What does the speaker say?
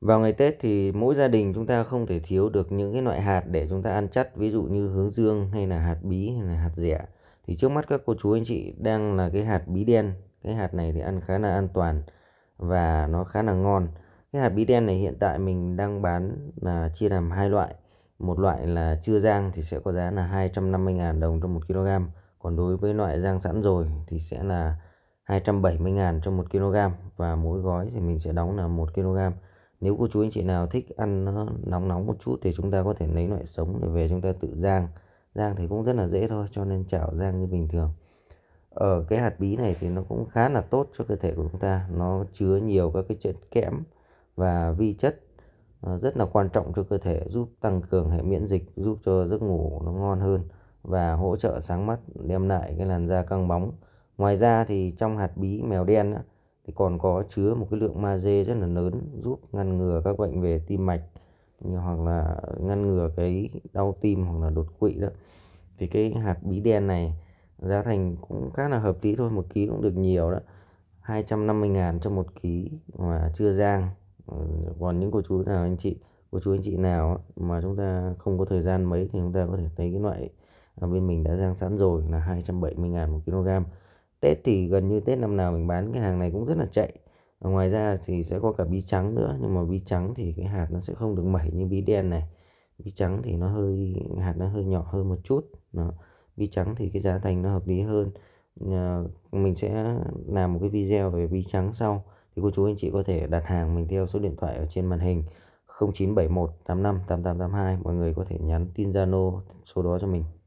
Vào ngày Tết thì mỗi gia đình chúng ta không thể thiếu được những cái loại hạt để chúng ta ăn chắt, ví dụ như hướng dương hay là hạt bí hay là hạt dẻ. Thì trước mắt các cô chú anh chị đang là cái hạt bí đen. Cái hạt này thì ăn khá là an toàn và nó khá là ngon. Cái hạt bí đen này hiện tại mình đang bán là chia làm hai loại. Một loại là chưa rang thì sẽ có giá là 250.000 đồng cho 1 kg. Còn đối với loại rang sẵn rồi thì sẽ là 270.000 cho 1 kg và mỗi gói thì mình sẽ đóng là 1 kg nếu cô chú anh chị nào thích ăn nó nóng nóng một chút thì chúng ta có thể lấy loại sống để về chúng ta tự rang rang thì cũng rất là dễ thôi cho nên chảo rang như bình thường ở ờ, cái hạt bí này thì nó cũng khá là tốt cho cơ thể của chúng ta nó chứa nhiều các cái chất kẽm và vi chất ờ, rất là quan trọng cho cơ thể giúp tăng cường hệ miễn dịch giúp cho giấc ngủ nó ngon hơn và hỗ trợ sáng mắt đem lại cái làn da căng bóng ngoài ra thì trong hạt bí mèo đen á, thì còn có chứa một cái lượng magie rất là lớn giúp ngăn ngừa các bệnh về tim mạch hoặc là ngăn ngừa cái đau tim hoặc là đột quỵ đó thì cái hạt bí đen này giá thành cũng khá là hợp lý thôi một ký cũng được nhiều đó 250 ngàn cho một ký mà chưa rang ừ, còn những cô chú nào anh chị cô chú anh chị nào mà chúng ta không có thời gian mấy thì chúng ta có thể thấy cái loại à, bên mình đã rang sẵn rồi là 270 ngàn một kg Tết thì gần như Tết năm nào mình bán cái hàng này cũng rất là chạy và ngoài ra thì sẽ có cả bí trắng nữa nhưng mà bí trắng thì cái hạt nó sẽ không được mẩy như bí đen này bí trắng thì nó hơi hạt nó hơi nhỏ hơn một chút đó. bí trắng thì cái giá thành nó hợp lý hơn à, mình sẽ làm một cái video về bí trắng sau thì cô chú anh chị có thể đặt hàng mình theo số điện thoại ở trên màn hình 0971 85 8882 mọi người có thể nhắn tin Zalo số đó cho mình